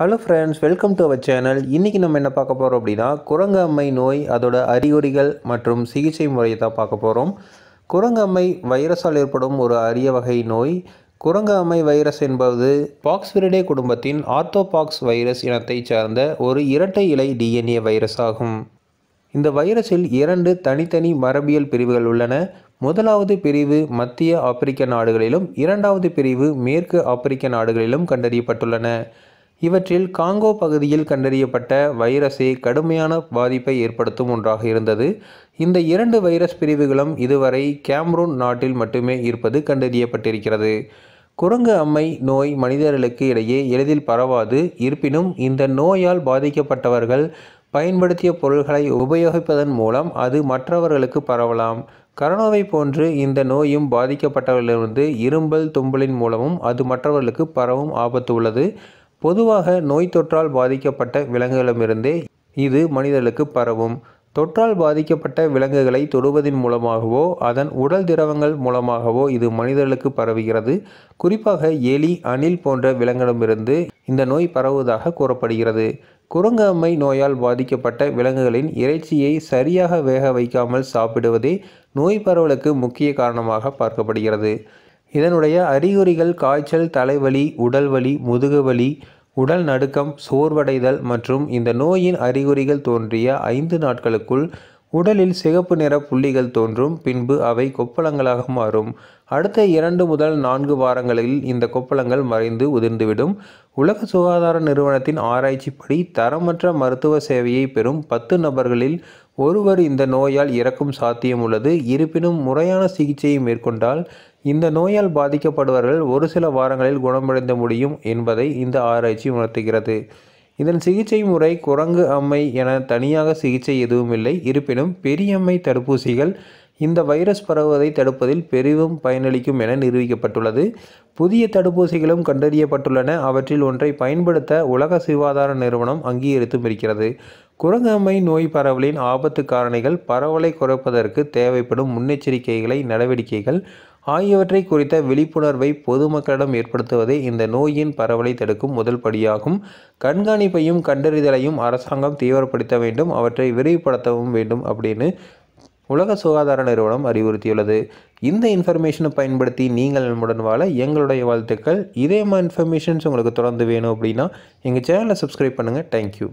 hello friends welcome to our channel இன்றைக்கி நம்ம என்ன பார்க்க போகிறோம் அப்படின்னா குரங்கம்மை நோய் அதோட அறிகுறிகள் மற்றும் சிகிச்சை முறையை தான் பார்க்க போகிறோம் குரங்கம்மை வைரஸால் ஏற்படும் ஒரு அரிய வகை நோய் குரங்கம்மை வைரஸ் என்பது பாக்ஸ்விரடே குடும்பத்தின் ஆர்த்தோபாக்ஸ் வைரஸ் இனத்தை சார்ந்த ஒரு இரட்டை இலை டிஎன்ஏ வைரஸ் ஆகும் இந்த வைரஸில் இரண்டு தனித்தனி மரபியல் பிரிவுகள் உள்ளன முதலாவது பிரிவு மத்திய ஆப்பிரிக்க நாடுகளிலும் இரண்டாவது பிரிவு மேற்கு ஆப்பிரிக்க நாடுகளிலும் கண்டறியப்பட்டுள்ளன இவற்றில் காங்கோ பகுதியில் கண்டறியப்பட்ட வைரஸே கடுமையான பாதிப்பை ஏற்படுத்தும் ஒன்றாக இருந்தது இந்த இரண்டு வைரஸ் பிரிவுகளும் இதுவரை கேம்ரூன் நாட்டில் மட்டுமே இருப்பது கண்டறியப்பட்டிருக்கிறது குரங்கு அம்மை நோய் மனிதர்களுக்கு இடையே எளிதில் பரவாது இருப்பினும் இந்த நோயால் பாதிக்கப்பட்டவர்கள் பயன்படுத்திய பொருள்களை உபயோகிப்பதன் மூலம் அது மற்றவர்களுக்கு பரவலாம் கரோனாவை போன்று இந்த நோயும் பாதிக்கப்பட்டவர்களிலிருந்து இரும்பல் தும்பலின் மூலமும் அது மற்றவர்களுக்கு பரவும் ஆபத்து உள்ளது பொதுவாக நோய் தொற்றால் பாதிக்கப்பட்ட விலங்குகளிடமிருந்தே இது மனிதர்களுக்கு பரவும் தொற்றால் பாதிக்கப்பட்ட விலங்குகளை தொடுவதன் மூலமாகவோ அதன் உடல் திரவங்கள் மூலமாகவோ இது மனிதர்களுக்கு பரவுகிறது குறிப்பாக எலி அணில் போன்ற விலங்கிடமிருந்து இந்த நோய் பரவுவதாக கூறப்படுகிறது குரங்கம்மை நோயால் பாதிக்கப்பட்ட விலங்குகளின் இறைச்சியை சரியாக வேக வைக்காமல் சாப்பிடுவதே நோய் பரவலுக்கு முக்கிய காரணமாக பார்க்கப்படுகிறது இதனுடைய அறிகுறிகள் காய்ச்சல் தலைவலி உடல்வலி முதுகுவலி உடல் நடுக்கம் சோர்வடைதல் மற்றும் இந்த நோயின் அறிகுறிகள் தோன்றிய ஐந்து நாட்களுக்குள் உடலில் சிகப்பு நிற புள்ளிகள் தோன்றும் பின்பு அவை கொப்பளங்களாக மாறும் அடுத்த இரண்டு முதல் நான்கு வாரங்களில் இந்த கொப்பளங்கள் மறைந்து உதிர்ந்துவிடும் உலக சுகாதார நிறுவனத்தின் ஆராய்ச்சிப்படி தரமற்ற மருத்துவ சேவையை பெறும் பத்து நபர்களில் ஒருவர் இந்த நோயால் இறக்கும் சாத்தியம் உள்ளது இருப்பினும் முறையான சிகிச்சையை மேற்கொண்டால் இந்த நோயால் பாதிக்கப்படுபவர்கள் ஒரு சில வாரங்களில் குணமடைந்த முடியும் என்பதை இந்த ஆராய்ச்சி உணர்த்துகிறது இதன் சிகிச்சை முறை குரங்கு அம்மை என தனியாக சிகிச்சை எதுவும் இல்லை இருப்பினும் பெரியம்மை தடுப்பூசிகள் இந்த வைரஸ் பரவுவதை தடுப்பதில் பெரிதும் பயனளிக்கும் என நிரூபிக்கப்பட்டுள்ளது புதிய தடுப்பூசிகளும் கண்டறியப்பட்டுள்ளன அவற்றில் ஒன்றை பயன்படுத்த உலக சுகாதார நிறுவனம் அங்கீகரித்தும் இருக்கிறது குரங்கம்மை நோய் பரவலின் ஆபத்து காரணிகள் பரவலை குறைப்பதற்கு தேவைப்படும் முன்னெச்சரிக்கைகளை நடவடிக்கைகள் ஆகியவற்றை குறித்த விழிப்புணர்வை பொதுமக்களிடம் ஏற்படுத்துவதே இந்த நோயின் பரவலை தடுக்கும் முதல் படியாகும் கண்காணிப்பையும் கண்டறிதலையும் அரசாங்கம் தீவிரப்படுத்த வேண்டும் அவற்றை விரிவுபடுத்தவும் வேண்டும் அப்படின்னு உலக சுகாதார நிறுவனம் அறிவுறுத்தியுள்ளது இந்த இன்ஃபர்மேஷனை பயன்படுத்தி நீங்கள் நம்முடன் வாழ எங்களுடைய வாழ்த்துக்கள் இதே மாதிரி இன்ஃபர்மேஷன்ஸ் உங்களுக்கு தொடர்ந்து வேணும் அப்படின்னா எங்கள் சேனலை சப்ஸ்கிரைப் பண்ணுங்கள் தேங்க்யூ